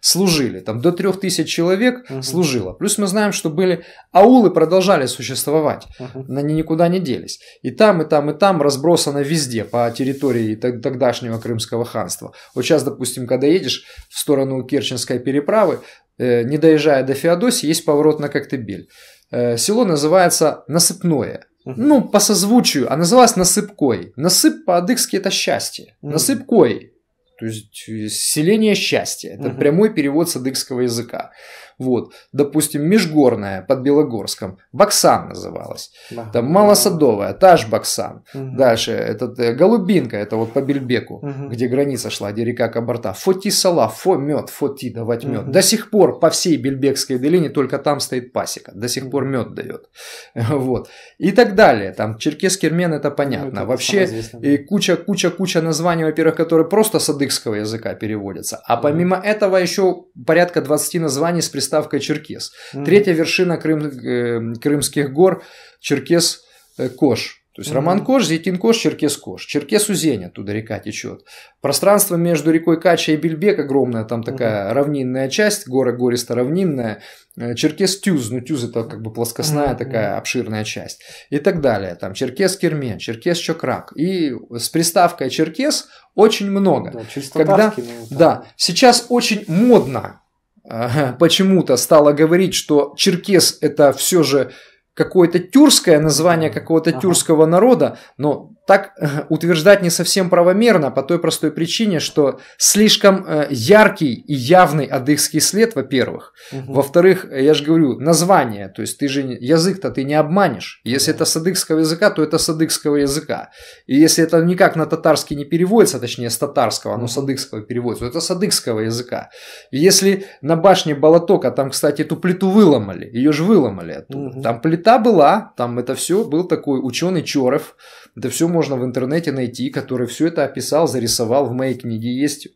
служили. Там до трех тысяч человек угу. служило. Плюс мы знаем, что были аулы, продолжали существовать. Угу. Они никуда не делись. И там, и там, и там разбросано везде по территории тогдашнего Крымского ханства. Вот сейчас, допустим, когда едешь в сторону Керченской переправы, Э, не доезжая до Феодосии, есть поворот на Коктебель. Э, село называется Насыпное. Ну, по созвучию, а называлось Насыпкой. Насып по-адыгски это счастье. Насыпкой. То есть э, селение счастья. Это прямой перевод с адыгского языка. Вот, допустим, Межгорная под Белогорском, Баксан называлась. Да. Там Малосадовая, та же Баксан. Угу. Дальше этот, э, Голубинка, это вот по Бельбеку, угу. где граница шла, где река Кабарта. Фоти сала, фо мед, фоти давать мед. Угу. До сих пор по всей Бельбекской долине только там стоит пасека. До сих пор мед дает. Вот. И так далее. Там Черкес Кермен это понятно. Ну, это Вообще и куча, куча, куча названий, во-первых, которые просто с адыгского языка переводятся. А помимо этого еще порядка 20 названий с представлением приставка Черкес. Mm-hmm. Третья вершина Крым, э, Крымских гор – Черкес э, Кош. То есть mm-hmm. Роман Кош, Зетин Кош, Черкес Кош. Черкес Узень, оттуда река течет. Пространство между рекой Кача и Бельбек огромное, там такая mm-hmm. равнинная часть, гора гористо равнинная. Э, черкес Тюз, ну Тюз это как бы плоскостная mm-hmm. такая обширная часть. И так далее. Там Черкес Кермен, Черкес Чокрак. И с приставкой Черкес очень много. Да, Когда, ну, да, сейчас очень модно почему-то стала говорить, что черкес это все же какое-то тюркское название какого-то ага. тюркского народа, но так э, утверждать не совсем правомерно по той простой причине, что слишком э, яркий и явный адыгский след, во-первых. Угу. Во-вторых, э, я же говорю, название, то есть ты же язык-то ты не обманешь. Ну если это с адыгского языка, то это с адыгского языка. И если это никак на татарский не переводится, точнее с татарского, оно с адыгского переводится, то это с адыгского языка. И если на башне Балатока, там, кстати, эту плиту выломали, ее же выломали Угу. Там плита была, там это все, был такой ученый Чоров, это все можно в интернете найти, который все это описал, зарисовал. В моей книге есть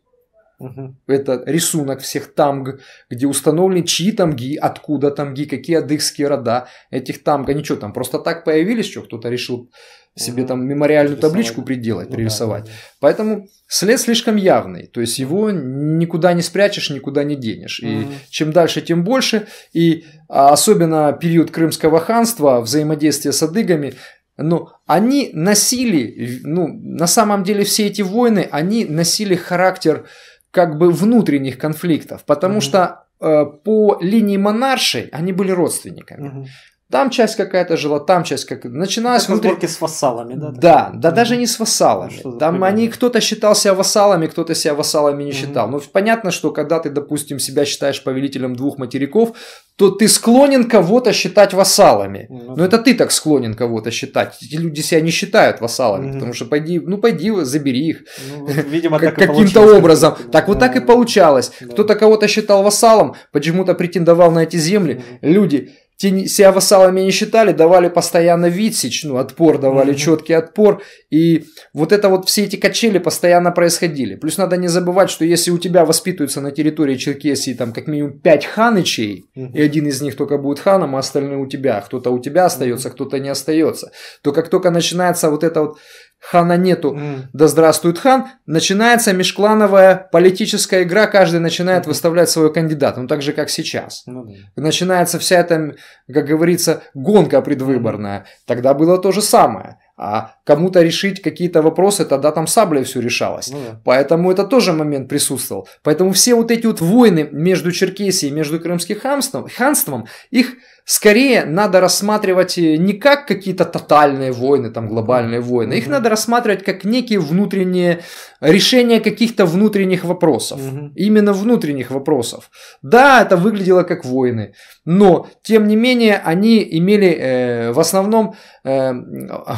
Угу. Это рисунок всех тамг, где установлены чьи тамги, откуда тамги, какие адыгские рода этих тамг. Они что там, просто так появились, что кто-то решил себе угу. там мемориальную Рисовать. табличку приделать, ну, пририсовать. Да, да. Поэтому след слишком явный, то есть его никуда не спрячешь, никуда не денешь. Угу. И чем дальше, тем больше. И а, особенно период Крымского ханства, взаимодействие с адыгами, ну, они носили, ну, на самом деле все эти войны, они носили характер как бы внутренних конфликтов, потому mm-hmm. что э, по линии монаршей они были родственниками. Mm-hmm. Там часть какая-то жила, там часть как начиналась как внутри... с вассалами, да? Да, да, да даже не с вассалами. Ну, там они кто-то считал себя вассалами, кто-то себя вассалами не угу. считал. Но ну, понятно, что когда ты, допустим, себя считаешь повелителем двух материков, то ты склонен кого-то считать вассалами. Ну, Но это ты так склонен кого-то считать. Эти люди себя не считают вассалами, угу. потому что пойди, ну пойди, забери их. Ну, видимо, как, каким-то образом. так вот ну так и получалось. Кто-то кого-то считал вассалом, почему-то претендовал на эти земли. Люди те себя вассалами не считали, давали постоянно Витсич, ну, отпор давали, mm-hmm. четкий отпор. И вот это вот все эти качели постоянно происходили. Плюс надо не забывать, что если у тебя воспитываются на территории Черкесии там как минимум пять ханычей, mm-hmm. и один из них только будет ханом, а остальные у тебя, а кто-то у тебя остается, mm-hmm. кто-то не остается, то как только начинается вот это вот хана нету. Mm. Да здравствует хан. Начинается межклановая политическая игра, каждый начинает mm. выставлять своего кандидата, ну так же, как сейчас. Mm. Начинается вся эта, как говорится, гонка предвыборная. Mm. Тогда было то же самое. А кому-то решить какие-то вопросы, тогда там саблей все решалось. Ну, да. Поэтому это тоже момент присутствовал. Поэтому все вот эти вот войны между Черкесией и между крымским ханством, ханством их скорее надо рассматривать э, не как какие-то тотальные войны, там глобальные войны, их надо рассматривать как некие внутренние решения каких-то внутренних вопросов, угу. именно внутренних вопросов. Да, это выглядело как войны, но тем не менее они имели э, в основном э,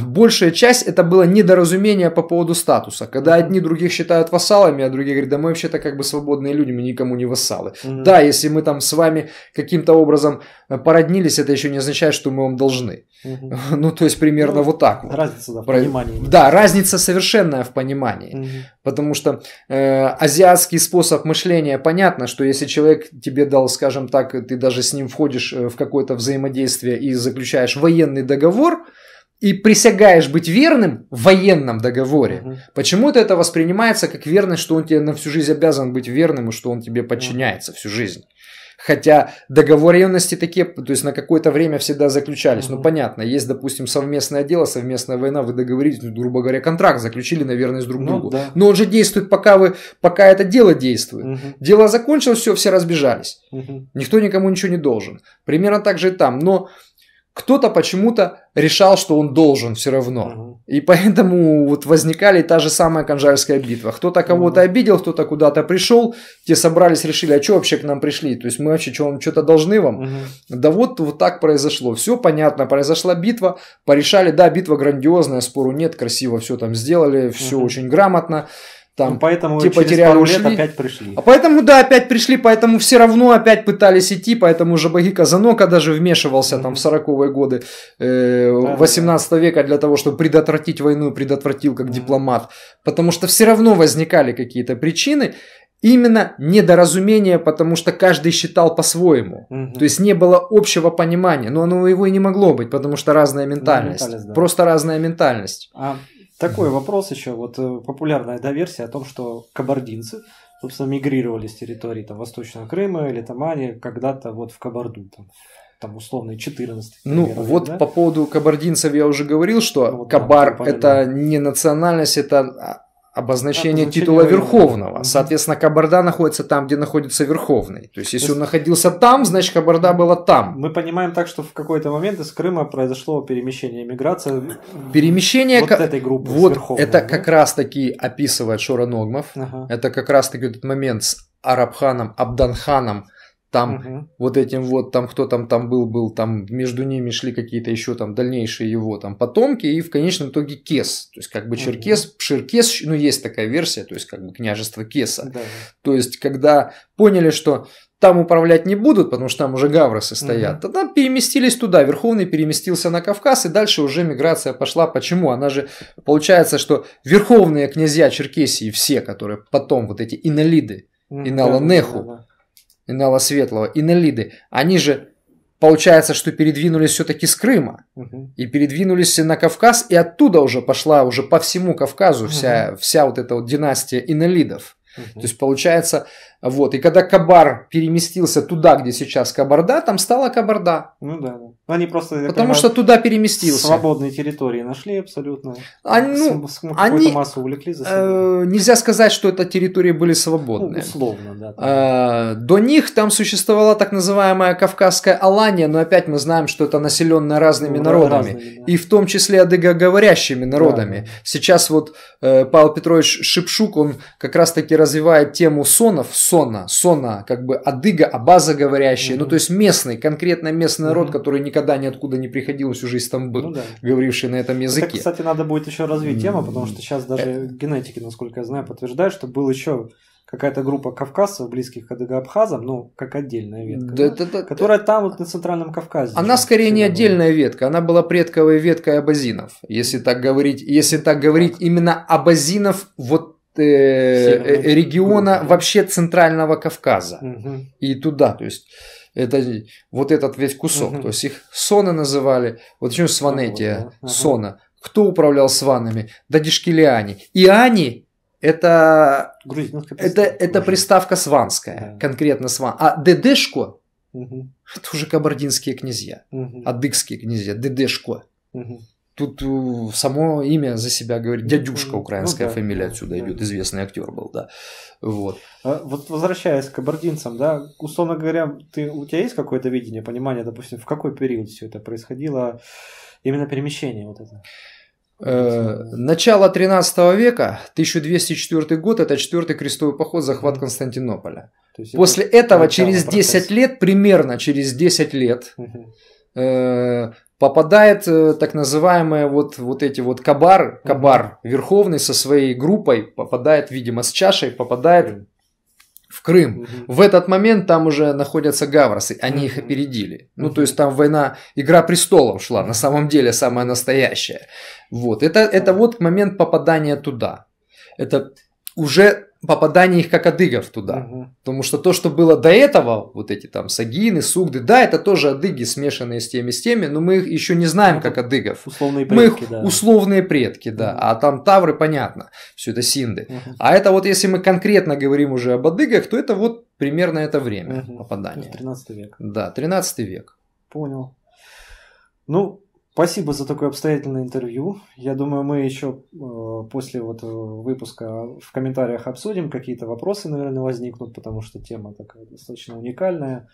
большая часть это было недоразумение по поводу статуса, когда одни других считают вассалами, а другие говорят, да мы вообще-то как бы свободные люди, мы никому не вассалы. Угу. Да, если мы там с вами каким-то образом э, породним присоединились, это еще не означает, что мы вам должны. Угу. Ну, то есть примерно ну, вот так вот. Разница да, в понимании. Да, разница совершенная в понимании. Угу. Потому что э, азиатский способ мышления, понятно, что если человек тебе дал, скажем так, ты даже с ним входишь э, в какое-то взаимодействие и заключаешь военный договор, и присягаешь быть верным в военном договоре. Угу. Почему-то это воспринимается как верность, что он тебе на всю жизнь обязан быть верным и что он тебе подчиняется угу. всю жизнь. Хотя договоренности такие, то есть на какое-то время всегда заключались. Ну понятно, есть, допустим, совместное дело, совместная война, вы договорились, ну, грубо говоря, контракт заключили наверное, с друг ну, другу. Да. Но он же действует, пока вы, пока это дело действует. Угу. Дело закончилось, все, все разбежались. Угу. Никто никому ничего не должен. Примерно так же и там. Но кто-то почему-то решал, что он должен все равно. Uh-huh. И поэтому вот возникали та же самая Канжарская битва. Кто-то кого-то uh-huh. обидел, кто-то куда-то пришел, те собрались, решили, а что вообще к нам пришли? То есть мы вообще что, вам что-то должны вам? Uh-huh. Да вот, вот так произошло. Все понятно, произошла битва, порешали, да, битва грандиозная, спору нет, красиво все там сделали, все uh-huh. очень грамотно там ну, поэтому типа через теряли, пару лет опять пришли. А поэтому да, опять пришли, поэтому все равно опять пытались идти, поэтому же Баги Казанока даже вмешивался mm-hmm. там в 40-е годы э, да, 18 да. века для того, чтобы предотвратить войну, предотвратил как mm-hmm. дипломат, потому что все равно возникали какие-то причины. Именно недоразумение, потому что каждый считал по-своему. Mm-hmm. То есть не было общего понимания. Но оно его и не могло быть, потому что разная ментальность. Да, ментальность Просто разная ментальность. А такой mm-hmm. вопрос еще, вот э, популярная да, версия о том, что кабардинцы, собственно, мигрировали с территории там, Восточного Крыма или Тамани когда-то вот в Кабарду, там, там условный 14 Ну, век, вот да? по поводу кабардинцев я уже говорил, что ну, вот, Кабар да, – это не национальность, это а, обозначение, титула Верховного. Угу. Соответственно, Кабарда находится там, где находится Верховный. То есть, если То есть... он ну, находился там, значит, Кабарда была там. Мы понимаем так, что в какой-то момент из Крыма произошло перемещение, миграция. Перемещение вот к... этой группы. Вот это да? как раз-таки описывает Шора Ногмов. Ага. Это как раз-таки этот момент с Арабханом, Абданханом, там угу. вот этим вот, там кто там там был, был, там между ними шли какие-то еще там дальнейшие его там потомки, и в конечном итоге Кес, то есть как бы Черкес, угу. Ширкес, ну есть такая версия, то есть как бы княжество Кеса. Да. То есть когда поняли, что там управлять не будут, потому что там уже гавросы стоят. Угу. Тогда переместились туда, Верховный переместился на Кавказ, и дальше уже миграция пошла. Почему? Она же, получается, что верховные князья Черкесии, все, которые потом вот эти инолиды, Инала Неху, да, да, да Инелла Светлого, Инелиды, они же, получается, что передвинулись все-таки с Крыма. Угу. И передвинулись на Кавказ, и оттуда уже пошла уже по всему Кавказу вся, угу. вся вот эта вот династия Инелидов. Угу. То есть, получается, вот. И когда Кабар переместился туда, где сейчас Кабарда, там стала Кабарда. Ну да. да. Ну, они просто, Потому понимаю, что туда переместился. Свободные территории нашли абсолютно. Они, ну, с, они массу увлекли за собой. Э, нельзя сказать, что это территории были ну, свободные. Ну, условно, да. Э, до них там существовала так называемая Кавказская Алания, но опять мы знаем, что это населенная разными ну, народами. Разными, да. И в том числе адыгоговорящими народами. да. Сейчас вот э, Павел Петрович Шипшук, он как раз таки развивает тему сонов, Сона, Сона, как бы Адыга, Абаза говорящие, mm-hmm. ну то есть местный, конкретно местный mm-hmm. народ, который никогда ниоткуда не приходил, всю жизнь там был, ну, да. говоривший на этом языке. Это, кстати, надо будет еще развить mm-hmm. тему, потому что сейчас э, даже э... генетики, насколько я знаю, подтверждают, что был еще какая-то группа кавказцев, близких к Адыга-Абхазам, ну, как отдельная ветка, да, да, да, которая да. там вот на Центральном Кавказе. Она скорее не отдельная была. ветка, она была предковой веткой абазинов, если так говорить, если так говорить, так. именно абазинов вот Э, э, региона вообще Центрального Кавказа угу. и туда, то есть это вот этот весь кусок, угу. то есть их соны называли, вот почему ну Сванетия, угу. сона, кто управлял сванами? Да Дишкелиани. И они это, приставка, это, это приставка сванская, да. конкретно сван. А Дедешко угу. это уже кабардинские князья, угу. адыгские князья, Дедешко. Угу. Тут э, само имя за себя говорит. Дядюшка ну, украинская ну, да, фамилия отсюда да, идет, да. известный актер был, да. Вот. А вот возвращаясь к абординцам, да, условно говоря, ты, у тебя есть какое-то видение, понимание, допустим, в какой период все это происходило, именно перемещение вот это? Э, начало 13 века, 1204 год, это четвертый крестовый поход, захват Константинополя. После это этого через 10 процесс. лет, примерно через 10 лет, попадает э, так называемые вот, вот эти вот кабар, кабар верховный со своей группой, попадает, видимо, с чашей, попадает в Крым. Угу. В этот момент там уже находятся гавросы, они угу. их опередили. Ну, то есть там война, игра престолов шла, на самом деле самая настоящая. Вот, это, это вот момент попадания туда. Это уже попадание их как адыгов туда. Угу. Потому что то, что было до этого, вот эти там сагины, сугды, да, это тоже адыги, смешанные с теми, с теми, но мы их еще не знаем ну, как адыгов. Условные предки, мы их да. условные предки, да. Угу. А там тавры, понятно, все это синды. Угу. А это вот если мы конкретно говорим уже об адыгах, то это вот примерно это время угу. попадания. 13 век. Да, 13 век. Понял. Ну, Спасибо за такое обстоятельное интервью. Я думаю, мы еще э, после вот э, выпуска в комментариях обсудим. Какие-то вопросы, наверное, возникнут, потому что тема такая достаточно уникальная.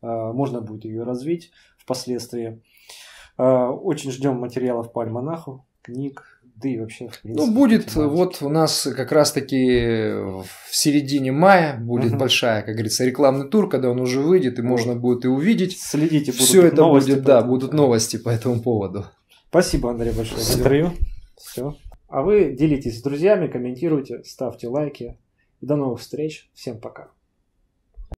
Э, можно будет ее развить впоследствии. Очень ждем материалов по альманаху, книг, да и вообще, в ну, принципе. Ну, будет, э, вот у нас как раз-таки в середине мая будет угу. большая, как говорится, рекламный тур, когда он уже выйдет, и вот. можно будет и увидеть. Следите, будут Все это новости будет, да, будут новости по этому поводу. Спасибо, Андрей, большое. За Все. А вы делитесь с друзьями, комментируйте, ставьте лайки. До новых встреч. Всем пока.